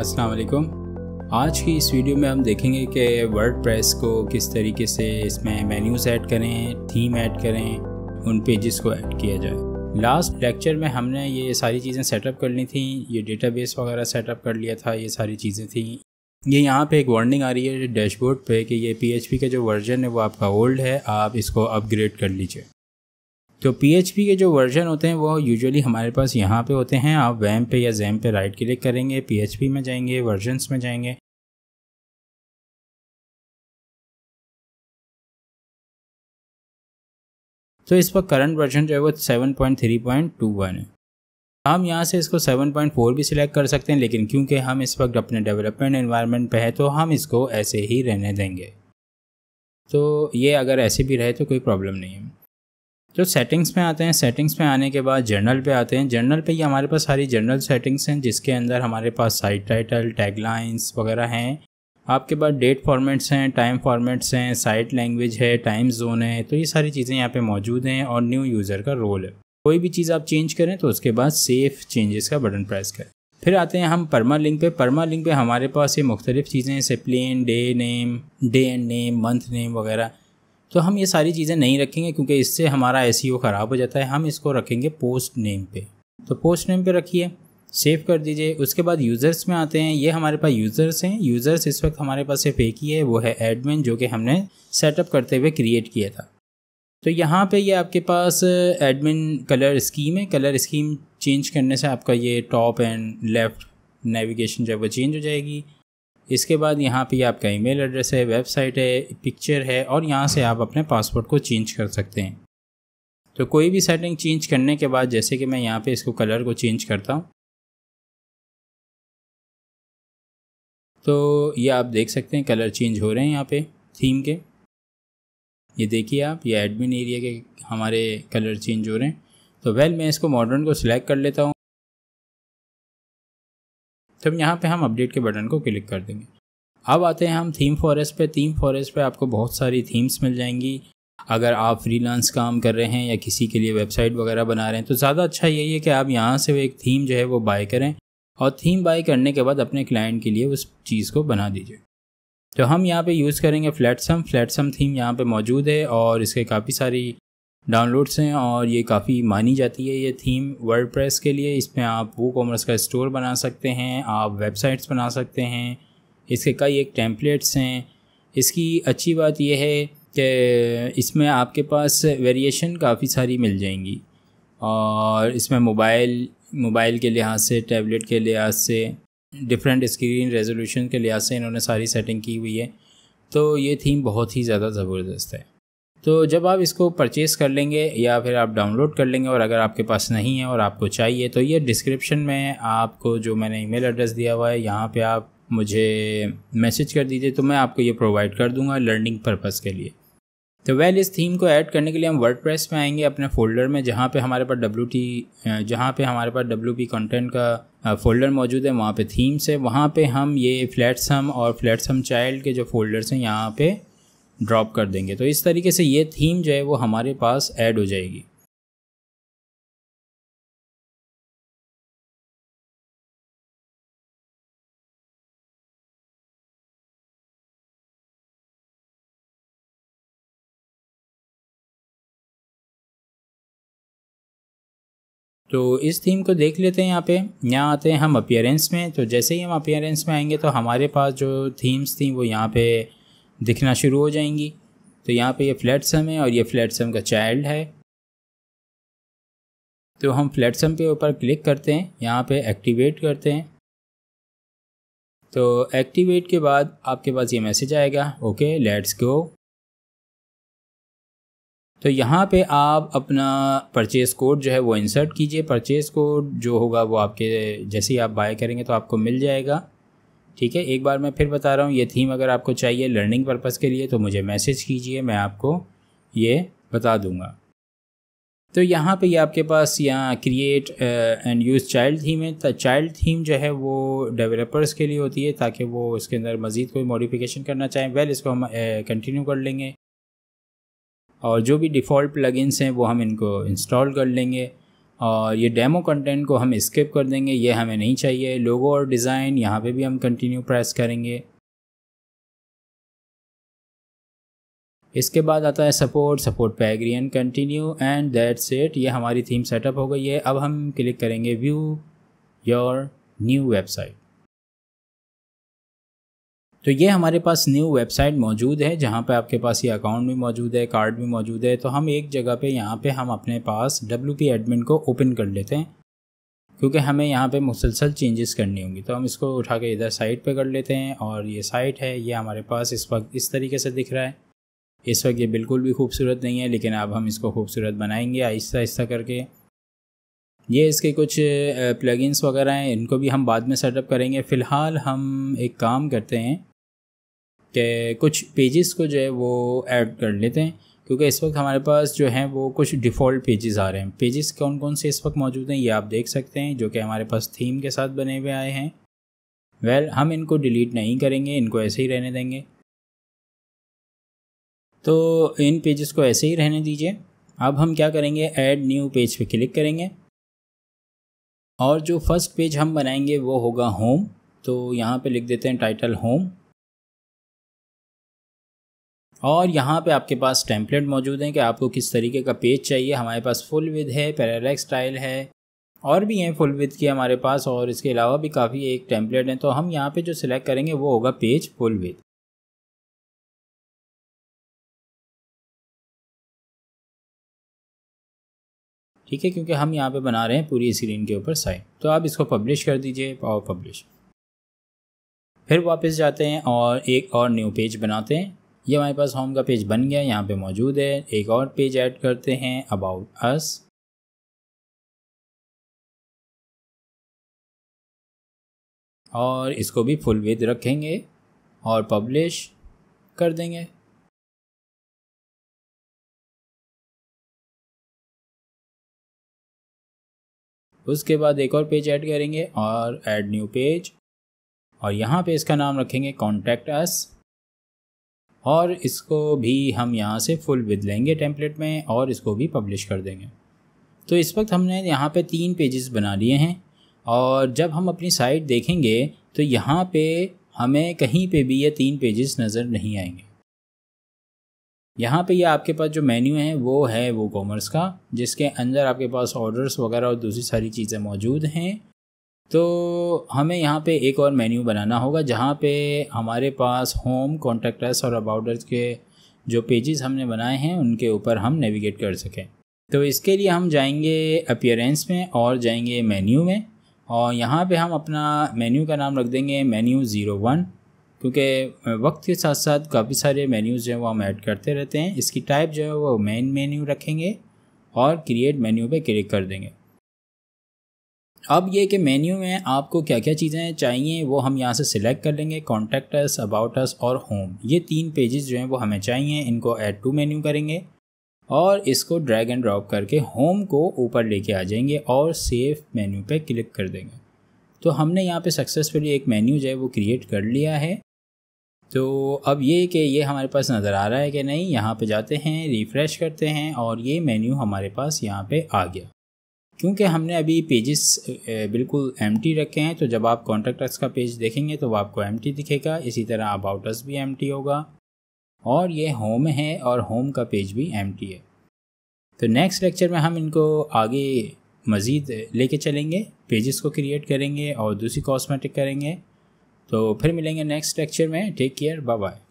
अस्सलाम वालेकुम आज की इस वीडियो में हम देखेंगे कि वर्ड प्रेस को किस तरीके से इसमें मेन्यूज़ ऐड करें थीम ऐड करें उन पेजेस को ऐड किया जाए लास्ट लेक्चर में हमने ये सारी चीज़ें सेटअप कर ली थी ये डेटाबेस वगैरह सेटअप कर लिया था ये सारी चीज़ें थी ये यहाँ पे एक वार्निंग आ रही है डैशबोर्ड पे कि ये पीएचपी का जो वर्जन है वो आपका ओल्ड है आप इसको अपग्रेड कर लीजिए तो PHP के जो वर्जन होते हैं वो यूजुअली हमारे पास यहाँ पे होते हैं आप वैम पे या जैम पे राइट क्लिक करेंगे PHP में जाएंगे वर्जनस में जाएंगे तो इस पर करंट वर्जन जो है वो 7.3.21 है हम यहाँ से इसको 7.4 भी सिलेक्ट कर सकते हैं लेकिन क्योंकि हम इस वक्त अपने डेवलपमेंट इन्वायरमेंट पे है तो हम इसको ऐसे ही रहने देंगे तो ये अगर ऐसे भी रहे तो कोई प्रॉब्लम नहीं है जो सेटिंग्स में आते हैं सेटिंग्स में आने के बाद जर्नल पे आते हैं जर्नल पे ये हमारे पास सारी जर्नल सेटिंग्स हैं जिसके अंदर हमारे पास साइट टाइटल टैगलाइंस वगैरह हैं आपके पास डेट फॉर्मेट्स हैं टाइम फॉर्मेट्स हैं साइट लैंग्वेज है टाइम जोन है तो ये सारी चीज़ें यहाँ पे मौजूद हैं और न्यू यूज़र का रोल है कोई भी चीज़ आप चेंज करें तो उसके बाद सेफ चेंजेस का बटन प्रेस करें फिर आते हैं हम परमा लिंक पे परमा लिंक पे हमारे पास ये मुख्तलिफ चीज़ें जैसे plain day name day and name month name वगैरह तो हम ये सारी चीज़ें नहीं रखेंगे क्योंकि इससे हमारा एस e ख़राब हो जाता है हम इसको रखेंगे पोस्ट नेम पे तो पोस्ट नेम पे रखिए सेव कर दीजिए उसके बाद यूज़र्स में आते हैं ये हमारे पास यूज़र्स हैं यूज़र्स इस वक्त हमारे पास सिर्फ एक ही है वो है एडमिन जो कि हमने सेटअप करते हुए क्रिएट किया था तो यहाँ पे ये आपके पास एडमिन कलर स्कीम है कलर स्कीम चेंज करने से आपका ये टॉप एंड लेफ़्ट नेविगेशन जो है वो चेंज हो जाएगी इसके बाद यहाँ पे आपका ईमेल एड्रेस है वेबसाइट है पिक्चर है और यहाँ से आप अपने पासपोर्ट को चेंज कर सकते हैं तो कोई भी सेटिंग चेंज करने के बाद जैसे कि मैं यहाँ पे इसको कलर को चेंज करता हूँ तो ये आप देख सकते हैं कलर चेंज हो रहे हैं यहाँ पे थीम के ये देखिए आप ये एडमिन एरिया के हमारे कलर चेंज हो रहे हैं तो वेल मैं इसको मॉडर्न को सिलेक्ट कर लेता हूँ तब यहाँ पे हम अपडेट के बटन को क्लिक कर देंगे अब आते हैं हम थीम फॉरेस्ट पे थीम फॉरेस्ट पे आपको बहुत सारी थीम्स मिल जाएंगी अगर आप फ्रीलांस काम कर रहे हैं या किसी के लिए वेबसाइट वगैरह बना रहे हैं तो ज़्यादा अच्छा यही है कि आप यहाँ से एक थीम जो है वो बाय करें और थीम बाय करने के बाद अपने क्लाइंट के लिए उस चीज़ को बना दीजिए तो हम यहाँ पे यूज़ करेंगे फ्लैटसम फ्लैटसम थीम यहाँ पे मौजूद है और इसके काफ़ी सारी डाउनलोड्स हैं और ये काफ़ी मानी जाती है ये थीम प्रेस के लिए इसमें आप वो कॉमर्स का स्टोर बना सकते हैं आप वेबसाइट्स बना सकते हैं इसके कई एक टेम्पलेट्स हैं इसकी अच्छी बात यह है कि इसमें आपके पास वेरिएशन काफ़ी सारी मिल जाएंगी और इसमें मोबाइल मोबाइल के लिहाज से टैबलेट के लिहाज से डिफरेंट स्क्रीन रेजोल्यूशन के लिहाज से इन्होंने सारी सेटिंग की हुई है तो ये थीम बहुत ही ज़्यादा ज़बरदस्त है तो जब आप इसको परचेस कर लेंगे या फिर आप डाउनलोड कर लेंगे और अगर आपके पास नहीं है और आपको चाहिए तो ये डिस्क्रिप्शन में आपको जो मैंने ईमेल एड्रेस दिया हुआ है यहाँ पे आप मुझे मैसेज कर दीजिए तो मैं आपको ये प्रोवाइड कर दूंगा लर्निंग पर्पज़ के लिए तो वेल इस थीम को ऐड करने के लिए हम वर्ड में आएंगे अपने फोल्डर में जहाँ पे हमारे पास डब्ल्यू टी जहाँ पर हमारे पास डब्ल्यू पी कंटेंट का फोल्डर मौजूद है वहाँ पे थीम्स है वहाँ पे हम ये फ्लैट्स हम और फ्लैट्स हम चाइल्ड के जो फोल्डर्स हैं यहाँ पे ड्रॉप कर देंगे तो इस तरीके से ये थीम जो है वो हमारे पास ऐड हो जाएगी तो इस थीम को देख लेते हैं यहाँ पे यहाँ आते हैं हम अपियरेंस में तो जैसे ही हम अपियरेंस में आएंगे तो हमारे पास जो थीम्स थी वो यहाँ पे दिखना शुरू हो जाएंगी तो यहाँ पे ये फ्लैट सम है और ये फ्लैट सम का चाइल्ड है तो हम फ्लैट सम ऊपर क्लिक करते हैं यहाँ पे एक्टिवेट करते हैं तो एक्टिवेट के बाद आपके पास ये मैसेज आएगा ओके लेट्स गो तो यहाँ पे आप अपना परचेज़ कोड जो है वो इंसर्ट कीजिए परचेज़ कोड जो होगा वो आपके जैसे ही आप बाय करेंगे तो आपको मिल जाएगा ठीक है एक बार मैं फिर बता रहा हूँ ये थीम अगर आपको चाहिए लर्निंग पर्पज़ के लिए तो मुझे मैसेज कीजिए मैं आपको ये बता दूँगा तो यहाँ पे ये आपके पास यहाँ create and use child theme है चाइल्ड तो थीम जो है वो डेवलपर्स के लिए होती है ताकि वो इसके अंदर मज़ीद कोई मॉडिफिकेशन करना चाहें वेल इसको हम कंटिन्यू uh, कर लेंगे और जो भी डिफ़ॉल्ट प्लगइन्स हैं वो हम इनको इंस्टॉल कर लेंगे और ये डेमो कंटेंट को हम स्किप कर देंगे ये हमें नहीं चाहिए लोगो और डिज़ाइन यहाँ पे भी हम कंटिन्यू प्रेस करेंगे इसके बाद आता है सपोर्ट सपोर्ट पे agree and continue and that set ये हमारी थीम सेटअप हो गई है अब हम क्लिक करेंगे व्यू योर न्यू वेबसाइट तो ये हमारे पास न्यू वेबसाइट मौजूद है जहाँ पे आपके पास ये अकाउंट भी मौजूद है कार्ड भी मौजूद है तो हम एक जगह पे यहाँ पे हम अपने पास डब्ल्यू पी एडमिन को ओपन कर लेते हैं क्योंकि हमें यहाँ पे मुसलसल चेंजेस करनी होंगी तो हम इसको उठा के इधर साइट पे कर लेते हैं और ये साइट है ये हमारे पास इस वक्त इस तरीके से दिख रहा है इस वक्त ये बिल्कुल भी खूबसूरत नहीं है लेकिन अब हम इसको खूबसूरत बनाएंगे आहिस्ता आहिस्ता करके ये इसके कुछ प्लगइन्स वगैरह हैं इनको भी हम बाद में सेटअप करेंगे फ़िलहाल हम एक काम करते हैं के कुछ पेजेस को जो है वो ऐड कर लेते हैं क्योंकि इस वक्त हमारे पास जो है वो कुछ डिफ़ॉल्ट पेजेस आ रहे हैं पेजेस कौन कौन से इस वक्त मौजूद हैं ये आप देख सकते हैं जो कि हमारे पास थीम के साथ बने हुए आए हैं वेल well, हम इनको डिलीट नहीं करेंगे इनको ऐसे ही रहने देंगे तो इन पेजेस को ऐसे ही रहने दीजिए अब हम क्या करेंगे ऐड न्यू पेज पे क्लिक करेंगे और जो फर्स्ट पेज हम बनाएंगे वो होगा होम तो यहाँ पे लिख देते हैं टाइटल होम और यहाँ पे आपके पास टेम्पलेट मौजूद हैं कि आपको किस तरीके का पेज चाहिए हमारे पास फुल विद है पैरालैक्स स्टाइल है और भी हैं फुल विद के हमारे पास और इसके अलावा भी काफ़ी एक टेम्पलेट हैं तो हम यहाँ पे जो सिलेक्ट करेंगे वो होगा पेज फुल विद ठीक है क्योंकि हम यहाँ पे बना रहे हैं पूरी स्क्रीन के ऊपर साइड तो आप इसको पब्लिश कर दीजिए और पब्लिश फिर वापस जाते हैं और एक और न्यू पेज बनाते हैं ये हमारे पास होम का पेज बन गया यहाँ पे मौजूद है एक और पेज ऐड करते हैं अबाउट अस और इसको भी फुल विद रखेंगे और पब्लिश कर देंगे उसके बाद एक और पेज ऐड करेंगे और ऐड न्यू पेज और यहाँ पे इसका नाम रखेंगे कॉन्टैक्ट अस और इसको भी हम यहाँ से फुल विद लेंगे टेम्पलेट में और इसको भी पब्लिश कर देंगे तो इस वक्त हमने यहाँ पे तीन पेजेस बना लिए हैं और जब हम अपनी साइट देखेंगे तो यहाँ पे हमें कहीं पे भी ये तीन पेजेस नज़र नहीं आएंगे यहाँ पे ये यह आपके पास जो मेन्यू है वो है वो कॉमर्स का जिसके अंदर आपके पास ऑर्डर्स वगैरह और दूसरी सारी चीज़ें मौजूद हैं तो हमें यहाँ पे एक और मेन्यू बनाना होगा जहाँ पे हमारे पास होम कॉन्टेक्टर्स और अबाउटर्स के जो पेजेस हमने बनाए हैं उनके ऊपर हम नेविगेट कर सकें तो इसके लिए हम जाएंगे अपियरेंस में और जाएंगे मेन्यू में और यहाँ पे हम अपना मेन्यू का नाम रख देंगे मेन्यू ज़ीरो वन क्योंकि वक्त के साथ साथ काफ़ी सारे मेन्यूज़ जो वो हम ऐड करते रहते हैं इसकी टाइप जो है वो मेन मेन्यू रखेंगे और क्रिएट मेन्यू पे क्लिक कर देंगे अब ये कि मेन्यू में आपको क्या क्या चीज़ें चाहिए वो हम यहाँ से सिलेक्ट कर लेंगे कॉन्टैक्ट अस अबाउट अस और होम ये तीन पेजेस जो हैं वो हमें चाहिए इनको ऐड टू मेन्यू करेंगे और इसको ड्रैग एंड ड्रॉप करके होम को ऊपर लेके आ जाएंगे और सेव मेन्यू पे क्लिक कर देंगे तो हमने यहाँ पे सक्सेसफुली एक मेन्यू जो है वो क्रिएट कर लिया है तो अब ये कि ये हमारे पास नज़र आ रहा है कि नहीं यहाँ पर जाते हैं रिफ़्रेश करते हैं और ये मेन्यू हमारे पास यहाँ पर आ गया क्योंकि हमने अभी पेजेस बिल्कुल एम रखे हैं तो जब आप कॉन्टैक्ट का पेज देखेंगे तो वो आपको एम दिखेगा इसी तरह आउटर्स भी एम होगा और ये होम है और होम का पेज भी एम है तो नेक्स्ट लेक्चर में हम इनको आगे मज़ीद लेके चलेंगे पेजेस को क्रिएट करेंगे और दूसरी कॉस्मेटिक करेंगे तो फिर मिलेंगे नेक्स्ट लेक्चर में टेक केयर बाय बाय